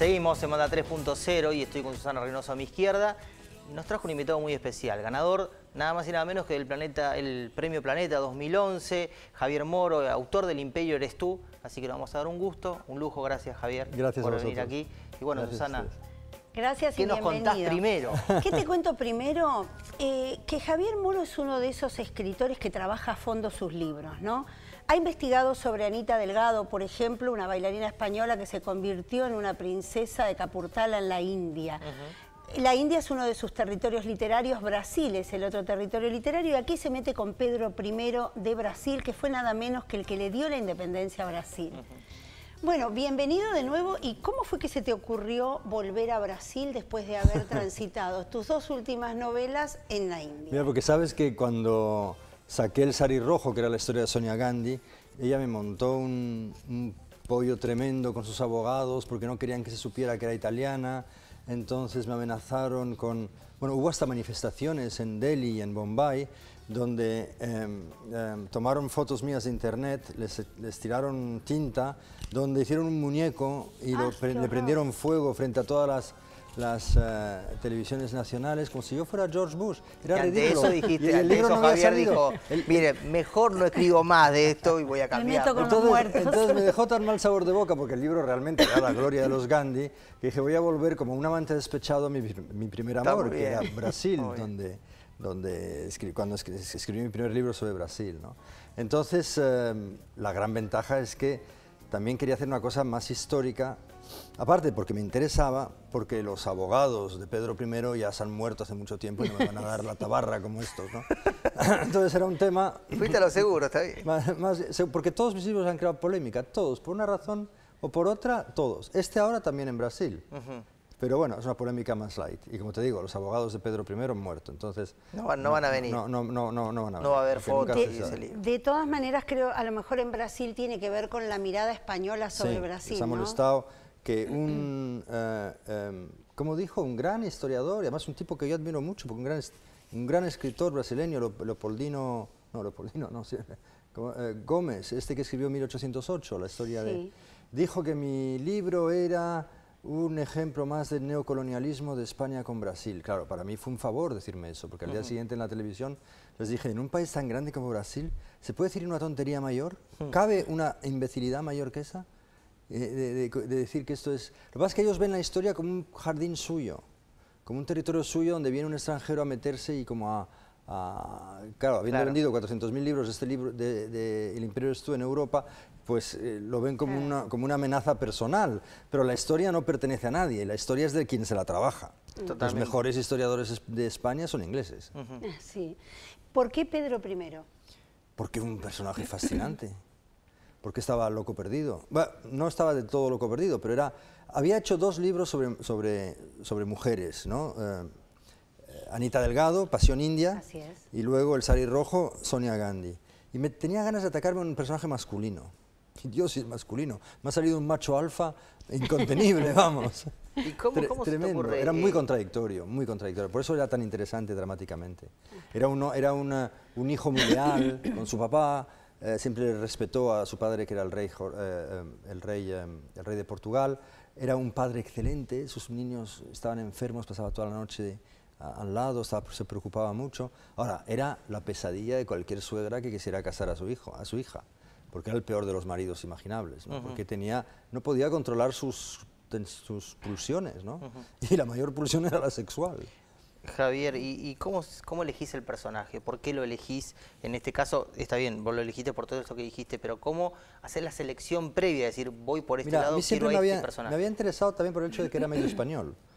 Seguimos, semana 3.0 y estoy con Susana Reynoso a mi izquierda. Nos trajo un invitado muy especial, ganador nada más y nada menos que del planeta, el Premio Planeta 2011, Javier Moro, autor del Imperio Eres Tú. Así que le vamos a dar un gusto, un lujo. Gracias, Javier, por venir aquí. Y bueno, Susana, ¿Qué nos contás primero? ¿Qué te cuento primero? Eh, que Javier Moro es uno de esos escritores que trabaja a fondo sus libros, ¿no? Ha investigado sobre Anita Delgado, por ejemplo, una bailarina española que se convirtió en una princesa de Capurtala en la India. La India es uno de sus territorios literarios, Brasil es el otro territorio literario, y aquí se mete con Pedro I de Brasil, que fue nada menos que el que le dio la independencia a Brasil. Bueno, bienvenido de nuevo. ¿Y cómo fue que se te ocurrió volver a Brasil después de haber transitado tus dos últimas novelas en la India? Mira, porque sabes que cuando saqué el sari rojo, que era la historia de Sonia Gandhi. Ella me montó un, pollo tremendo con sus abogados porque no querían que se supiera que era italiana. Entonces me amenazaron con... Bueno, hubo hasta manifestaciones en Delhi y en Bombay donde em, em, tomaron fotos mías de internet, les, tiraron tinta, donde hicieron un muñeco y le prendieron fuego frente a todas las las eh, televisiones nacionales como si yo fuera George Bush. Era y eso dijiste, el libro Javier dijo, mire, mejor no escribo más de esto y voy a cambiar. Me entonces, me dejó tan mal sabor de boca porque el libro realmente era la gloria de los Gandhi que dije voy a volver como un amante despechado a mi, mi primer amor, que era Brasil, donde, donde cuando escribí mi primer libro sobre Brasil. ¿no? Entonces, eh, la gran ventaja es que también quería hacer una cosa más histórica, aparte porque me interesaba, porque los abogados de Pedro I ya se han muerto hace mucho tiempo y no me van a dar la tabarra como estos, ¿no? Entonces era un tema... Fuiste lo seguro, está bien. porque todos mis hijos han creado polémica, todos, por una razón o por otra, todos. Este ahora también en Brasil. Pero bueno, es una polémica más light. Y como te digo, los abogados de Pedro I han muerto, entonces... No, van a venir. No, no, no, no, van a venir. No va a haber fotos. De, todas maneras, creo, a lo mejor en Brasil tiene que ver con la mirada española sobre Brasil, se ha molestado que un... Eh, em, como dijo, un gran historiador, y además un tipo que yo admiro mucho, porque un gran, un gran escritor brasileño, Leopoldino... No, no, eh, Gómez, este que escribió 1808, la historia de... Dijo que mi libro era un ejemplo más del neocolonialismo de España con Brasil. Claro, para mí fue un favor decirme eso, porque al día siguiente en la televisión les dije, en un país tan grande como Brasil, ¿se puede decir una tontería mayor? Hmm. ¿Cabe una imbecilidad mayor que esa? Eh, de, decir que esto es... Lo que pasa es que ellos ven la historia como un jardín suyo, como un territorio suyo donde viene un extranjero a meterse y como a, Ah, claro, habiendo vendido 400.000 libros, este libro de, El Imperio estuvo en Europa, pues eh, lo ven como, una, amenaza personal, pero la historia no pertenece a nadie, la historia es de quien se la trabaja. Mm. Los mejores historiadores de España son ingleses. Ah, sí. ¿Por qué Pedro I? Porque un personaje fascinante. porque estaba loco perdido. no estaba de todo loco perdido, pero era, había hecho dos libros sobre, mujeres, ¿no? Eh, Anita Delgado, Pasión India. Y luego el sari rojo, Sonia Gandhi. Y me tenía ganas de atacarme a un personaje masculino. Dios, es masculino. Me ha salido un macho alfa incontenible, vamos. ¿Y cómo, tremendo. Se era muy contradictorio, muy contradictorio. Por eso era tan interesante dramáticamente. Era, uno, era un hijo muy leal con su papá. Eh, siempre respetó a su padre, que era el rey, eh, em, el, rey, em, el rey de Portugal. Era un padre excelente. Sus niños estaban enfermos, pasaba toda la noche al lado, se preocupaba mucho. Ahora, era la pesadilla de cualquier suegra que quisiera casar a su hijo, a su hija, porque era el peor de los maridos imaginables, porque tenía, no podía controlar sus, sus pulsiones, ¿no? Y la mayor pulsión era la sexual. Javier, ¿y, cómo, cómo, elegís el personaje? ¿Por qué lo elegís? En este caso, está bien, vos lo elegiste por todo esto que dijiste, pero ¿cómo hacer la selección previa? Es decir, voy por este lado, a siempre me este había, personaje. Me había interesado también por el hecho de que era medio español.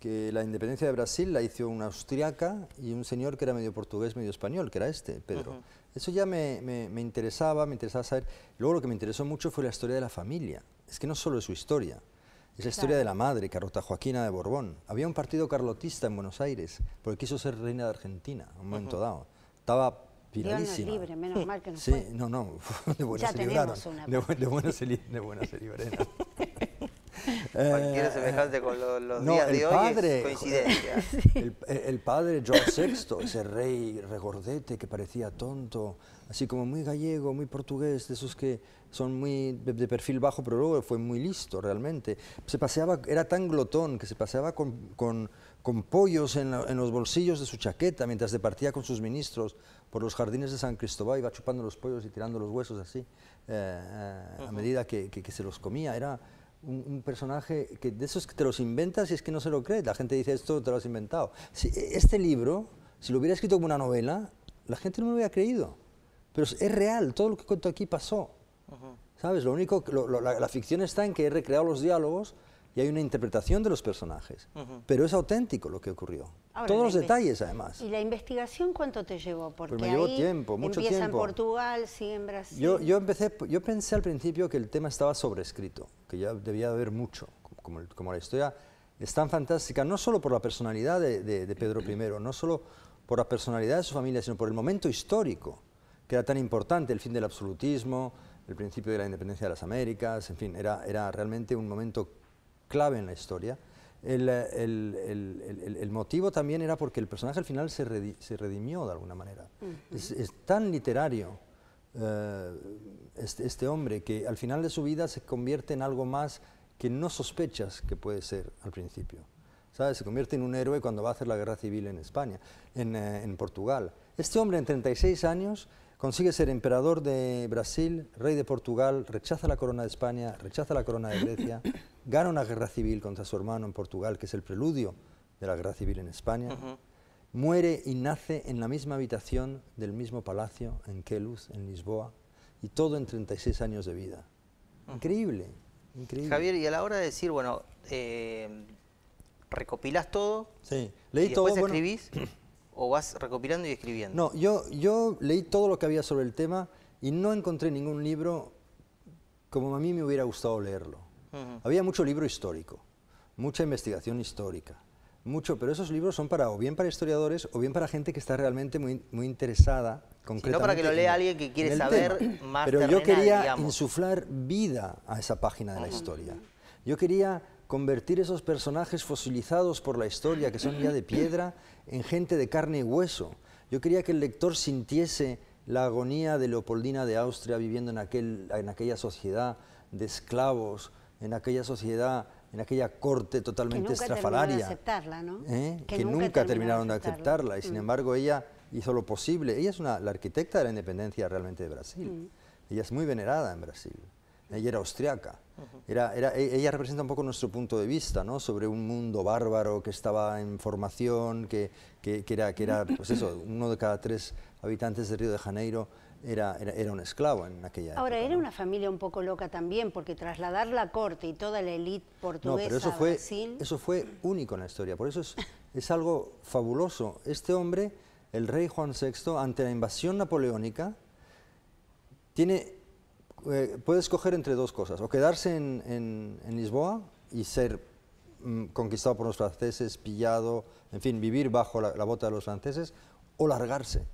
que la independencia de Brasil la hizo una austriaca y un señor que era medio portugués, medio español, que era este, Pedro. Eso ya me, interesaba, me interesaba saber. Luego lo que me interesó mucho fue la historia de la familia. Es que no solo es su historia, es la historia de la madre, carota Joaquina de Borbón. Había un partido carlotista en Buenos Aires porque quiso ser reina de Argentina en un momento dado. Estaba piralísima. No libre, menos mal que no Sí, no, no, de buena ya De, buena Cualquier eh, semejante con los días de hoy es coincidencia. El, padre George VI, ese rey regordete que parecía tonto, así como muy gallego, muy portugués, de esos que son muy de, perfil bajo, pero luego fue muy listo realmente. Se paseaba, era tan glotón que se paseaba con, con, pollos en, los bolsillos de su chaqueta mientras departía con sus ministros por los jardines de San Cristóbal, iba chupando los pollos y tirando los huesos así, eh, eh, a medida que, que se los comía. Era un, personaje que de esos que te los inventas y es que no se lo crees. La gente dice, esto te lo has inventado. Si, e, este libro, si lo hubiera escrito como una novela, la gente no me lo hubiera creído. Pero es real, todo lo que cuento aquí pasó. ¿Sabes? Lo único, la, ficción está en que he recreado los diálogos y hay una interpretación de los personajes, pero es auténtico lo que ocurrió. Todos los detalles, además. ¿Y la investigación cuánto te llevó? Pues Porque llevó tiempo, mucho empieza en Portugal, sigue en Brasil. Yo, yo, empecé, yo pensé al principio que el tema estaba sobrescrito, que ya debía haber mucho, como, como la historia es tan fantástica, no solo por la personalidad de, de Pedro I, no solo por la personalidad de su familia, sino por el momento histórico, que era tan importante, el fin del absolutismo, el principio de la independencia de las Américas, en fin, era, era realmente un momento clave en la historia. El, el, el, el, motivo también era porque el personaje al final se, se redimió de alguna manera. es, tan literario eh, este, este, hombre que al final de su vida se convierte en algo más que no sospechas que puede ser al principio. ¿Sabes? Se convierte en un héroe cuando va a hacer la guerra civil en España, en, eh, en Portugal. Este hombre en 36 años consigue ser emperador de Brasil, rey de Portugal, rechaza la corona de España, rechaza la corona de Grecia gana una guerra civil contra su hermano en Portugal, que es el preludio de la guerra civil en España, muere y nace en la misma habitación del mismo palacio, en Queluz, en Lisboa, y todo en 36 años de vida. Increíble, increíble. Javier, y a la hora de decir, bueno, eh, recopilas todo, sí. Leí escribís, o vas recopilando y escribiendo. No, yo, yo leí todo lo que había sobre el tema y no encontré ningún libro como a mí me hubiera gustado leerlo. Había mucho libro histórico, mucha investigación histórica, mucho, pero esos libros son para o bien para historiadores o bien para gente que está realmente muy, muy interesada no para que lo lea alguien que quiere saber la más. Pero yo quería insuflar vida a esa página de la historia. Yo quería convertir esos personajes fosilizados por la historia, que son ya de piedra, en gente de carne y hueso. Yo quería que el lector sintiese la agonía de Leopoldina de Austria viviendo en, aquel, en aquella sociedad de esclavos, en aquella sociedad, en aquella corte totalmente estrafalaria... ¿eh? que nunca estrafalaria. De aceptarla, ¿no? Que, nunca, terminaron de aceptarla. Y sin mm. embargo ella hizo lo posible. Ella es la arquitecta de la independencia realmente de Brasil. Mm. Ella es muy venerada en Brasil. Mm. Ella era austriaca. Era, e, ella representa un poco nuestro punto de vista, ¿no? Sobre un mundo bárbaro que estaba en formación, que, era, que era pues eso, uno de cada tres habitantes de Río de Janeiro era, era, un esclavo en aquella Ahora, época. Ahora, era una familia un poco loca también, porque trasladar la corte y toda la élite portuguesa no, pero eso a fue, Eso fue único en la historia, por eso es, es algo fabuloso. Este hombre, el rey Juan VI, ante la invasión napoleónica, tiene, eh, puede escoger entre dos cosas, o quedarse en, Lisboa y ser mm, conquistado por los franceses, pillado, en fin, vivir bajo la bota de los franceses, o largarse.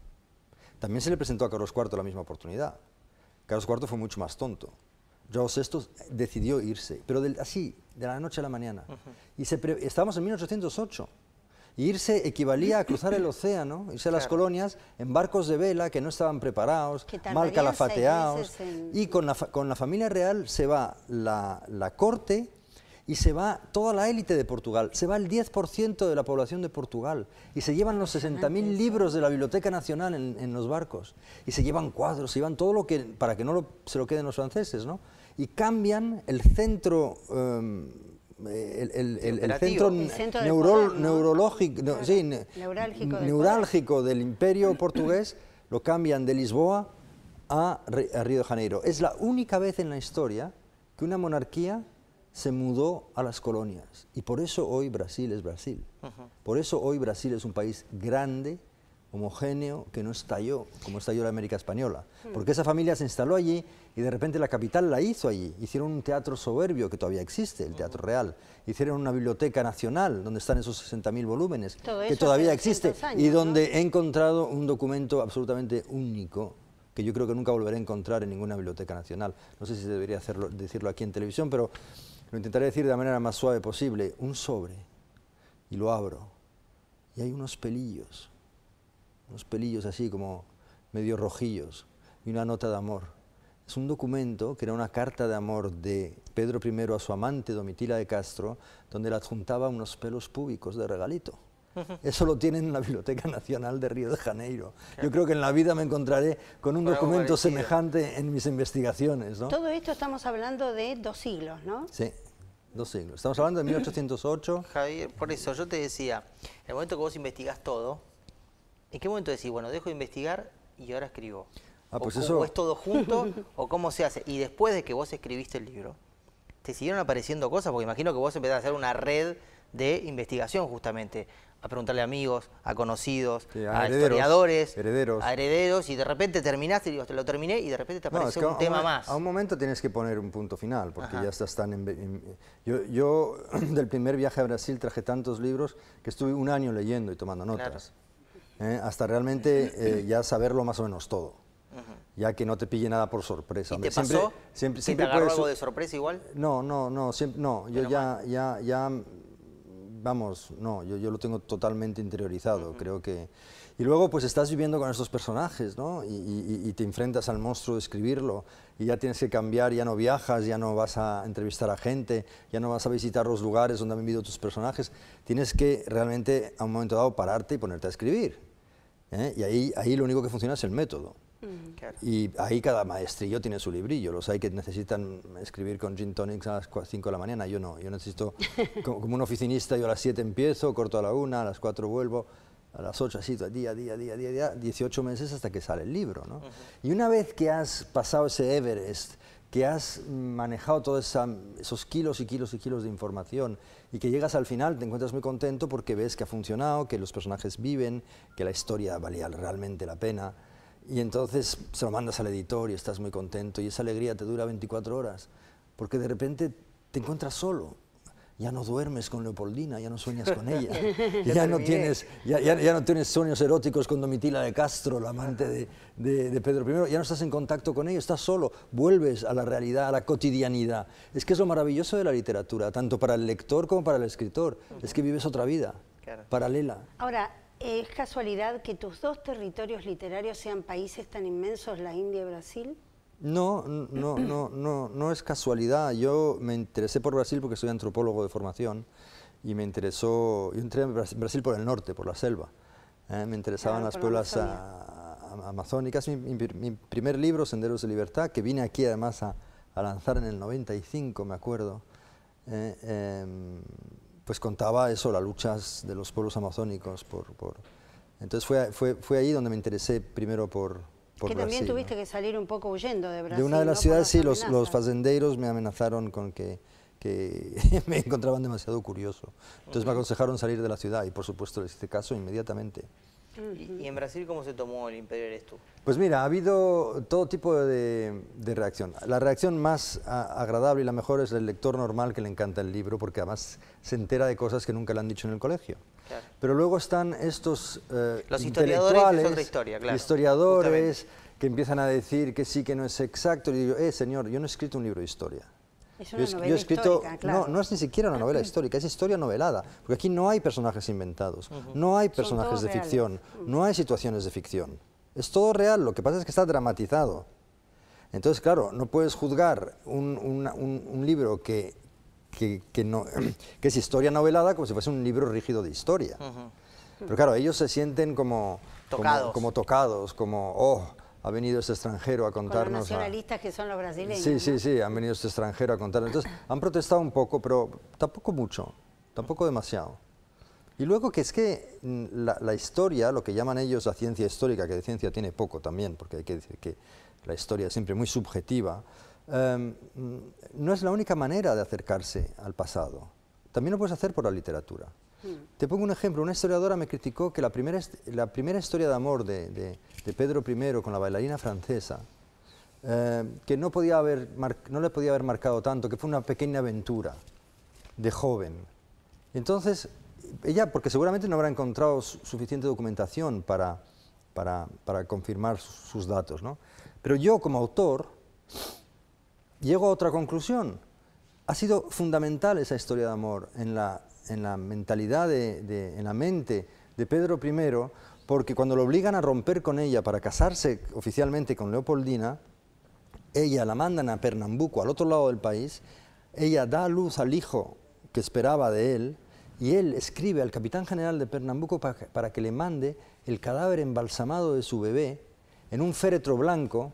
También se le presentó a Carlos IV la misma oportunidad. Carlos IV fue mucho más tonto. Joao VI decidió irse, pero así, de la noche a la mañana. Y se estábamos en 1808. irse equivalía a cruzar el océano, irse a las colonias en barcos de vela que no estaban preparados, mal calafateados. Y con la, familia real se va la corte y se va toda la élite de Portugal, se va el 10% de la población de Portugal y se llevan los 60.000 ah, libros de la Biblioteca Nacional en, los barcos y se llevan cuadros, se llevan todo lo que, para que no se lo queden los franceses, ¿no? Y cambian el centro... Em, el, centro, neurológico, neurálgico, del, imperio portugués, lo cambian de Lisboa a Río de Janeiro. Es la única vez en la historia que una monarquía se mudó a las colonias. Y por eso hoy Brasil es Brasil. Por eso hoy Brasil es un país grande, homogéneo, que no estalló como estalló la América Española. Hmm. Porque esa familia se instaló allí y de repente la capital la hizo allí. Hicieron un teatro soberbio que todavía existe, el Teatro Real. Hicieron una biblioteca nacional donde están esos 60.000 volúmenes, que todavía existe. y donde he encontrado un documento absolutamente único que yo creo que nunca volveré a encontrar en ninguna biblioteca nacional. No sé si debería hacerlo, decirlo aquí en televisión, pero lo intentaré decir de la manera más suave posible, un sobre y lo abro y hay unos pelillos, unos pelillos así como medio rojillos y una nota de amor. Es un documento que era una carta de amor de Pedro I a su amante Domitila de Castro, donde le adjuntaba unos pelos públicos de regalito. Eso lo tienen en la Biblioteca Nacional de Río de Janeiro. Yo creo que en la vida me encontraré con un documento semejante en mis investigaciones. ¿no? Todo esto estamos hablando de dos siglos, ¿no? Sí, dos siglos. Estamos hablando de 1808. Javier, por eso yo te decía, en el momento que vos investigás todo, ¿en qué momento decís, bueno, dejo de investigar y ahora escribo? Ah, o, pues es todo junto, o cómo se hace. Y después de que vos escribiste el libro, ¿te siguieron apareciendo cosas? Porque imagino que vos empezaste a hacer una red de investigación justamente, a preguntarle a amigos, a conocidos, a, historiadores, herederos. a herederos, y de repente terminaste, digo, te lo terminé, y de repente te apareció un tema más. A un momento tienes que poner un punto final, porque ya estás tan... yo, del primer viaje a Brasil traje tantos libros que estuve un año leyendo y tomando notas, ¿eh? hasta realmente eh, ya saberlo más o menos todo. ya que no te pille nada por sorpresa. ¿Y te pasó? Siempre, siempre, te algo de sorpresa igual? No, no, no, siempre, no. Yo ya, ya, ya vamos, no, yo, lo tengo totalmente interiorizado, creo que... Y luego pues estás viviendo con estos personajes, ¿no? Y, te enfrentas al monstruo de escribirlo, y ya tienes que cambiar, ya no viajas, ya no vas a entrevistar a gente, ya no vas a visitar los lugares donde han vivido tus personajes, tienes que realmente a un momento dado pararte y ponerte a escribir. ¿eh? Y ahí, ahí lo único que funciona es el método. Mm. Y ahí cada maestrillo tiene su librillo. Los hay que necesitan escribir con gin tonics a las 5 de la mañana. Yo no. Yo necesito, como, un oficinista, yo a las 7 empiezo, corto a la 1, a las 4 vuelvo, a las 8 así, día, día, día, día, día, 18 meses hasta que sale el libro. ¿no? Y una vez que has pasado ese Everest, que has manejado todos esos kilos y kilos y kilos de información y que llegas al final, te encuentras muy contento porque ves que ha funcionado, que los personajes viven, que la historia valía realmente la pena. Y entonces se lo mandas al editor y estás muy contento y esa alegría te dura 24 horas, porque de repente te encuentras solo. Ya no duermes con Leopoldina, ya no sueñas con ella, ya, no tienes, ya, ya, no tienes sueños eróticos con Domitila de Castro, la amante de, de, Pedro I, ya no estás en contacto con ella, estás solo, vuelves a la realidad, a la cotidianidad. Es que es lo maravilloso de la literatura, tanto para el lector como para el escritor, es que vives otra vida paralela. Ahora, ¿Es casualidad que tus dos territorios literarios sean países tan inmensos, la India y Brasil? No, no, no, no, no es casualidad. Yo me interesé por Brasil porque soy antropólogo de formación y me interesó, yo entré en Brasil por el norte, por la selva. ¿eh? me interesaban las pueblas amazónicas. Mi, primer libro, Senderos de Libertad, que vine aquí además a, lanzar en el 95, me acuerdo. ¿eh? Em, pues contaba eso, las luchas de los pueblos amazónicos. Por, por... Entonces fue, fue, ahí donde me interesé primero por, por que también tuviste que salir un poco huyendo de Brasil. De una de las ciudades, sí, los, los fazendeiros me amenazaron con que, que me encontraban demasiado curioso. Entonces me aconsejaron salir de la ciudad y por supuesto en este caso inmediatamente y, en Brasil cómo se tomó el Imperio Eres tú? Pues mira, ha habido todo tipo de, reacción. La reacción más agradable y la mejor es el lector normal que le encanta el libro porque además se entera de cosas que nunca le han dicho en el colegio. Pero luego están estos eh, Los historiadores, historia, claro, historiadores que empiezan a decir que sí, que no es exacto. Y digo, eh, señor, yo no he escrito un libro de historia yo, he escrito, no, no, es ni siquiera una novela histórica, es historia novelada, porque aquí no hay personajes inventados, no hay personajes de ficción, no hay situaciones de ficción. Es todo real, lo que pasa es que está dramatizado. Entonces, claro, no puedes juzgar un, libro que, que, es historia novelada como si fuese un libro rígido de historia. Pero claro, ellos se sienten como tocados, como, tocados, como oh, ha venido ese extranjero a contarnos... Con los nacionalistas que son los brasileños. Sí, sí, sí, han venido este extranjero a contarnos. Entonces, han protestado un poco, pero tampoco mucho, tampoco demasiado. Y luego que es que mm, la, historia, lo que llaman ellos la ciencia histórica, que de ciencia tiene poco también, porque hay que decir que la historia es siempre muy subjetiva, em, mm, no es la única manera de acercarse al pasado. También lo puedes hacer por la literatura. Te pongo un ejemplo. Una historiadora me criticó que la primera, la primera historia de amor de, Pedro I con la bailarina francesa, eh, que no, podía haber no le podía haber marcado tanto, que fue una pequeña aventura de joven. Entonces, ella, porque seguramente no habrá encontrado suficiente documentación para, para, confirmar sus, datos, Pero yo, como autor, llego a otra conclusión. Ha sido fundamental esa historia de amor en la en la mentalidad, de, en la mente de Pedro I, porque cuando lo obligan a romper con ella para casarse oficialmente con Leopoldina, ella la mandan a Pernambuco, al otro lado del país, ella da a luz al hijo que esperaba de él, y él escribe al capitán general de Pernambuco para, para que le mande el cadáver embalsamado de su bebé en un féretro blanco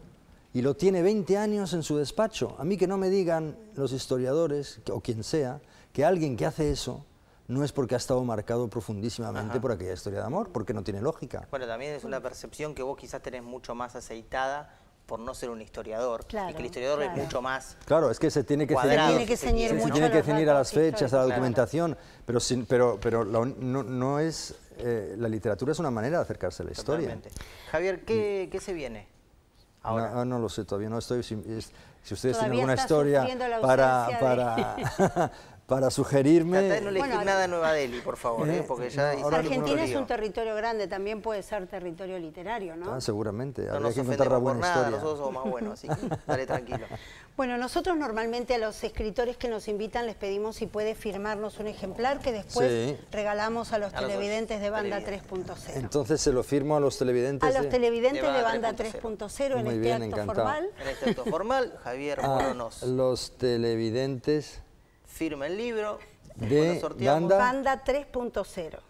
y lo tiene 20 años en su despacho. A mí que no me digan los historiadores o quien sea que alguien que hace eso no es porque ha estado marcado profundísimamente por aquella historia de amor, porque no tiene lógica. Bueno, también es una percepción que vos quizás tenés mucho más aceitada por no ser un historiador. Claro, y que el historiador es mucho más. Claro, es que se tiene que ceñir, a las fechas, a la documentación, pero, sin, pero, pero la, no, es. Eh, la literatura es una manera de acercarse a la Totalmente. historia. Javier, ¿qué, se viene? Ahora. No, lo sé, todavía no estoy. Si, ustedes tienen alguna historia para, para, para sugerirme... no le bueno, nada Nueva Delhi, por favor, ¿eh? Eh, porque ya... Argentina es un territorio grande, también puede ser territorio literario, ¿no? Ah, seguramente, no habría que por nada, Nosotros somos más buenos, así que dale tranquilo. Bueno, nosotros normalmente a los escritores que nos invitan les pedimos si puede firmarnos un ejemplar que después regalamos a los televidentes de Banda 3.0. Entonces se lo firmo a los televidentes... A los televidentes de, Banda 3.0 en, este en, acto formal. En este acto formal, Javier ah, Moronos. los televidentes firma el libro, de banda, banda 3.0.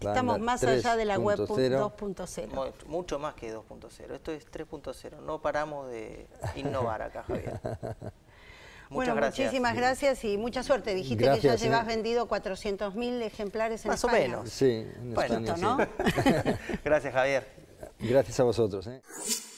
Estamos más allá de la web 2.0. Mucho más que 2.0. Esto es 3.0. No paramos de innovar acá, Javier. bueno, muchísimas gracias y mucha suerte. Dijiste que ya llevas eh. vendido 400.000 ejemplares en Más o menos. Sí, gracias, Javier. Gracias a vosotros. Eh.